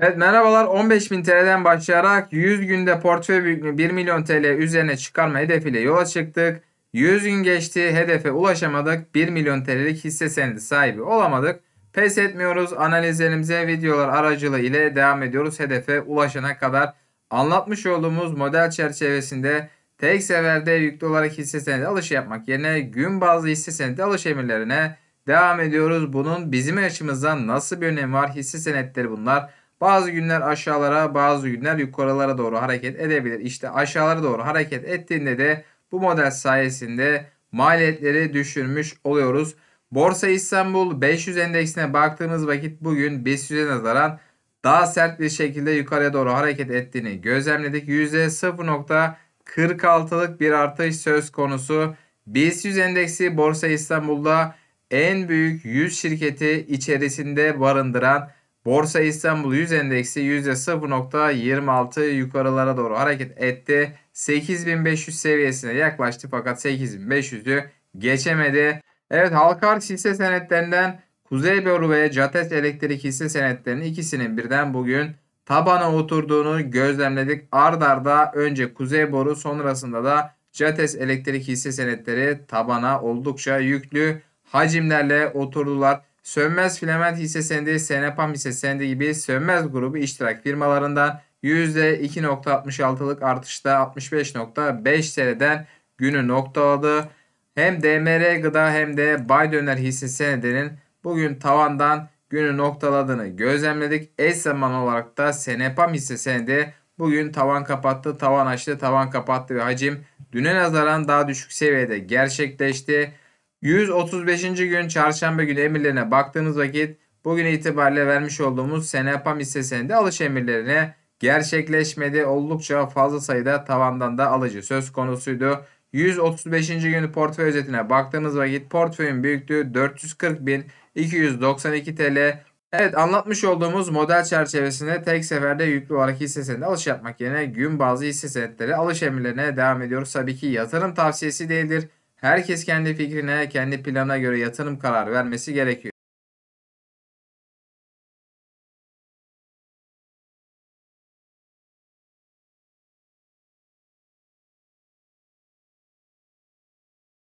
Evet merhabalar 15.000 TL'den başlayarak 100 günde portföy büyüklüğü 1 milyon TL üzerine çıkarma hedefiyle yola çıktık. 100 gün geçti hedefe ulaşamadık 1 milyon TL'lik hisse senedi sahibi olamadık. Pes etmiyoruz analizlerimize videolar aracılığı ile devam ediyoruz hedefe ulaşana kadar. Anlatmış olduğumuz model çerçevesinde tek seferde yüklü olarak hisse senedi alışı yapmak yerine gün bazlı hisse senedi alış emirlerine devam ediyoruz. Bunun bizim açımızdan nasıl bir önemi var hisse senetleri bunlar bazı günler aşağılara bazı günler yukarılara doğru hareket edebilir. İşte aşağılara doğru hareket ettiğinde de bu model sayesinde maliyetleri düşürmüş oluyoruz. Borsa İstanbul 500 endeksine baktığımız vakit bugün 500'e nazaran daha sert bir şekilde yukarıya doğru hareket ettiğini gözlemledik. %0.46'lık bir artış söz konusu. BIST 100 endeksi Borsa İstanbul'da en büyük 100 şirketi içerisinde barındıran Borsa İstanbul 100 endeksi %0.26 yukarılara doğru hareket etti. 8500 seviyesine yaklaştı fakat 8500'ü geçemedi. Evet halka hisse senetlerinden Kuzey Boru ve Cates Elektrik hisse senetlerinin ikisinin birden bugün tabana oturduğunu gözlemledik. Ard arda önce Kuzey Boru sonrasında da Cates Elektrik hisse senetleri tabana oldukça yüklü hacimlerle oturdular. Sönmez filament hisse senedi, Senepam hisse senedi gibi sönmez grubu iştirak firmalarından %2.66'lık artışta 65.5 seneden günü noktaladı. Hem DMR Gıda hem de Bay Döner hisse senedinin bugün tavandan günü noktaladığını gözlemledik. Eş zaman olarak da Senepam hisse senedi bugün tavan kapattı, tavan açtı, tavan kapattı ve hacim düne nazaran daha düşük seviyede gerçekleşti. 135. gün çarşamba günü emirlerine baktığımız vakit bugün itibariyle vermiş olduğumuz Senepam hissesinde alış emirlerine gerçekleşmedi. Oldukça fazla sayıda tavandan da alıcı söz konusuydu. 135. günü portföy özetine baktığımız vakit portföyün büyüklüğü 440.292 TL. Evet anlatmış olduğumuz model çerçevesinde tek seferde yüklü olarak hisse senedi alış yapmak yerine gün bazı hisse senetleri alış emirlerine devam ediyoruz. Tabii ki yatırım tavsiyesi değildir. Herkes kendi fikrine, kendi planına göre yatırım karar vermesi gerekiyor.